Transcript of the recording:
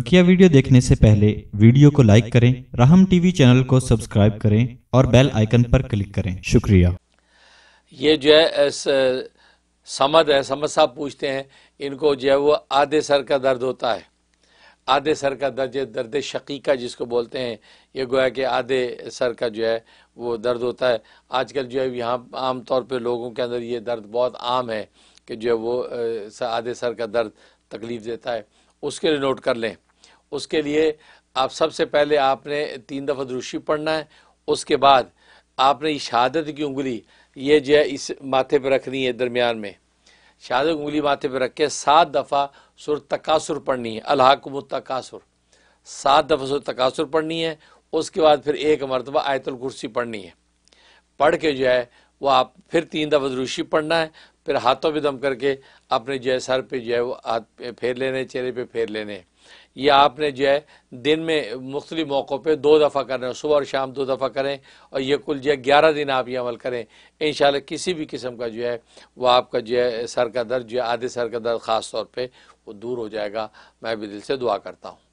बकिया वीडियो देखने से पहले वीडियो को लाइक करें राहम टीवी चैनल को सब्सक्राइब करें और बेल आइकन पर क्लिक करें शुक्रिया ये जो है समद है समद साहब पूछते हैं इनको जो है वो आधे सर का दर्द होता है आधे सर का दर्द दर्द शकीका जिसको बोलते हैं ये गोया कि आधे सर का जो है वो दर्द होता है आजकल जो है यहाँ आम तौर पे लोगों के अंदर ये दर्द बहुत आम है कि जो है वो आधे सर का दर्द तकलीफ़ देता है उसके लिए नोट कर लें उसके लिए आप सबसे पहले आपने तीन दफ़ा दुरुशी पढ़ना है उसके बाद आपने शहादत की उंगली ये जो है इस माथे पर रखनी है दरमियान में शहादत उंगली माथे पर रख के सात दफ़ा सुर तकासुर पढ़नी है अलहकुम तकासुर सात दफ़ा सुर तकासुर पढ़नी है उसके बाद फिर एक मरतबा आयतुल कुर्सी पढ़नी है पढ़ के जो है वह आप फिर तीन दफ़ा दुरुशी पढ़ना है फिर हाथों भी दम करके अपने जो है सर पे जो है वो हाथ फेर लेने चेहरे पे फेर लेने ये आपने जो है दिन में मुख्तलि मौक़ों पर दो दफ़ा करना सुबह और शाम दो दफ़ा करें और ये कुल जो है ग्यारह दिन आप ये अमल करें इन किसी भी किस्म का जो है वह आपका जो है सर का दर्द जो है आधे सर का दर्द ख़ास तौर पर वो दूर हो जाएगा मैं भी दिल से दुआ करता हूँ